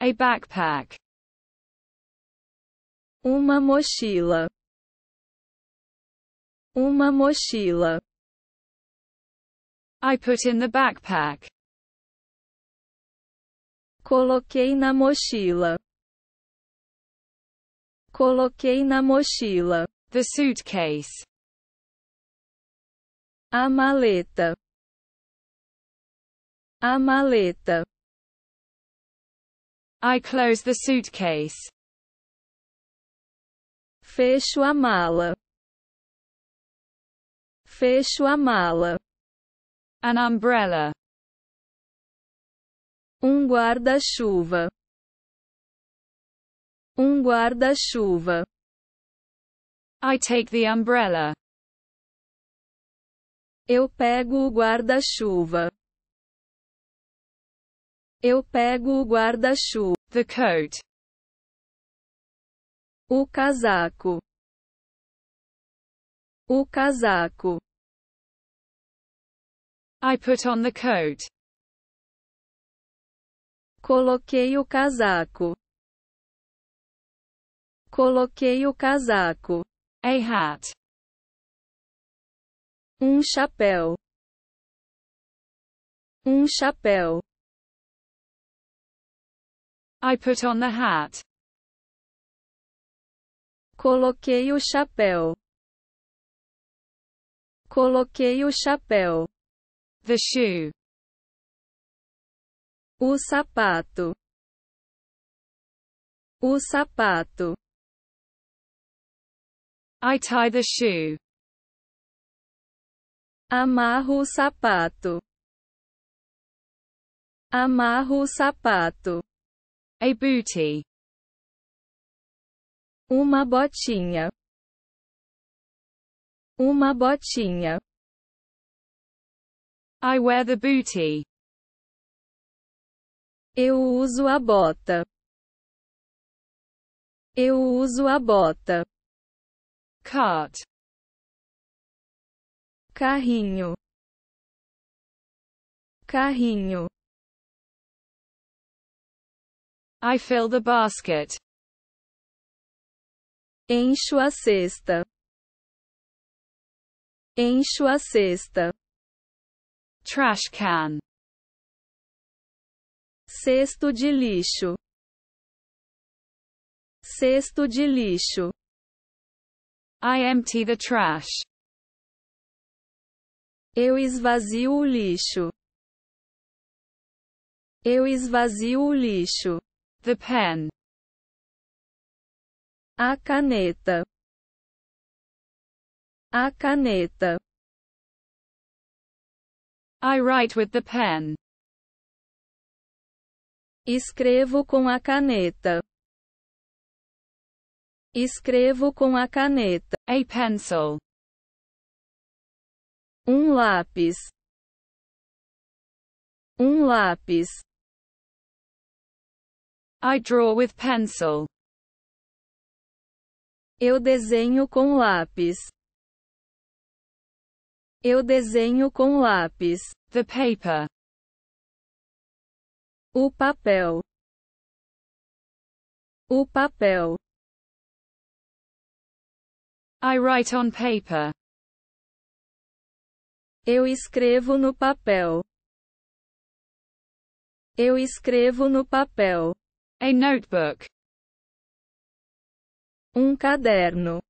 A backpack. Uma mochila. Uma mochila. I put in the backpack. Coloquei na mochila. Coloquei na mochila. The suitcase. A maleta. A maleta. I close the suitcase. Fecho a mala. Fecho a mala. An umbrella. Um guarda-chuva. Um guarda-chuva. I take the umbrella. Eu pego o guarda-chuva. Eu pego o guarda-chuva. The coat. O casaco. O casaco. I put on the coat. Coloquei o casaco. Coloquei o casaco. A hat. Um chapéu. Um chapéu. I put on the hat. Coloquei o chapéu. Coloquei o chapéu. The shoe. O sapato. O sapato. I tie the shoe. Amarro o sapato. Amarro o sapato. A booty. Uma botinha. Uma botinha. I wear the booty. Eu uso a bota. Eu uso a bota. Cart. Carrinho. Carrinho. I fill the basket. Encho a cesta. Encho a cesta. Trash can. Cesto de lixo. Cesto de lixo. I empty the trash. Eu esvazio o lixo. Eu esvazio o lixo. The pen. A caneta. A caneta. I write with the pen. Escrevo com a caneta. Escrevo com a caneta. A pencil. Um lápis. Um lápis. I draw with pencil. Eu desenho com lápis. Eu desenho com lápis. The paper. O papel. O papel. I write on paper. Eu escrevo no papel. Eu escrevo no papel. A notebook. Um caderno.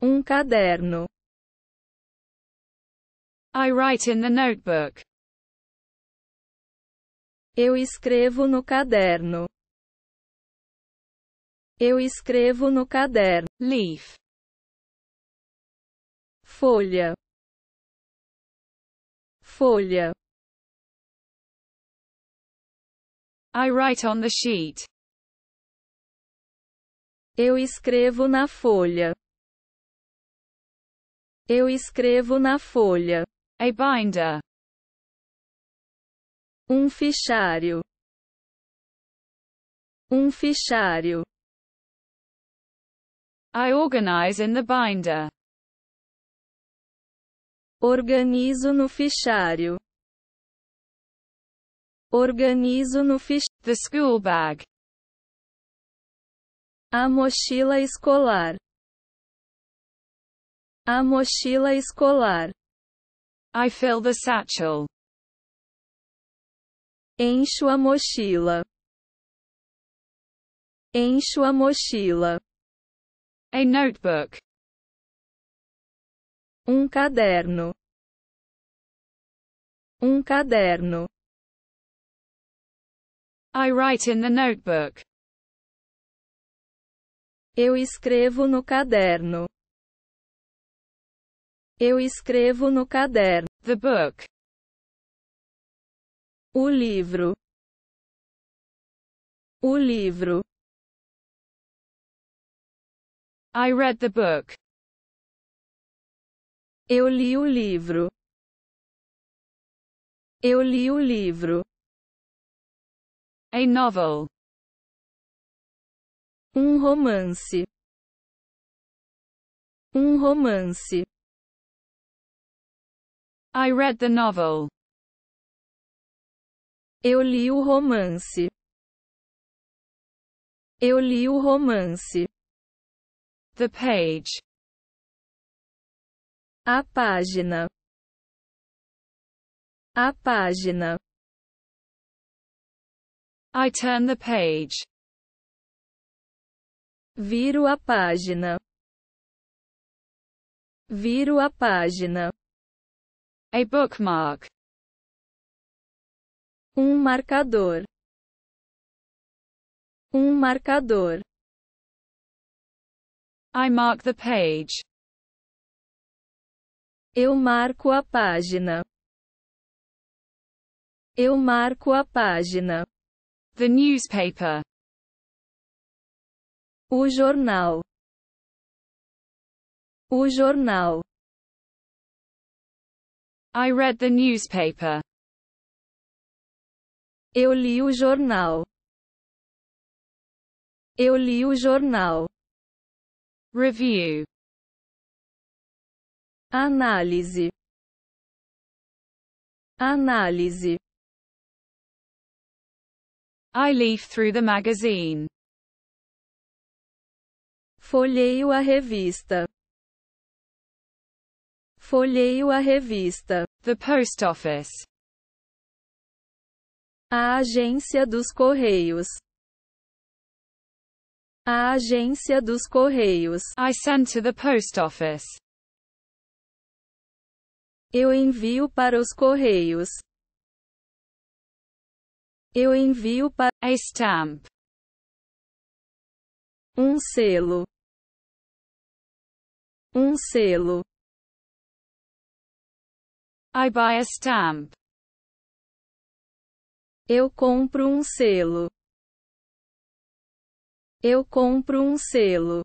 Um caderno. I write in the notebook. Eu escrevo no caderno. Eu escrevo no caderno. Leaf. Folha. Folha. I write on the sheet. Eu escrevo na folha. Eu escrevo na folha. A binder. Um fichário. Um fichário. I organize in the binder. Organizo no fichário. Organizo no fish. The school bag. A mochila escolar. A mochila escolar. I fill the satchel. Encho a mochila. Encho a mochila. A notebook. Um caderno. Um caderno. I write in the notebook. Eu escrevo no caderno. Eu escrevo no caderno. The book. O livro. O livro. I read the book. Eu li o livro. Eu li o livro. A novel. Um romance. Um romance. I read the novel. Eu li o romance. Eu li o romance. The page. A página. A página. I turn the page. Viro a página. Viro a página. A bookmark. Um marcador. Um marcador. I mark the page. Eu marco a página. Eu marco a página. The newspaper. O jornal. O jornal. I read the newspaper. Eu li o jornal. Eu li o jornal. Review. Análise. Análise. I leaf through the magazine. Folheio a revista. Folheio a revista. The post office. A agência dos correios. A agência dos correios. I send to the post office. Eu envio para os correios. Eu envio para a stamp um selo, um selo. I buy a é stamp. Eu compro um selo. Eu compro um selo.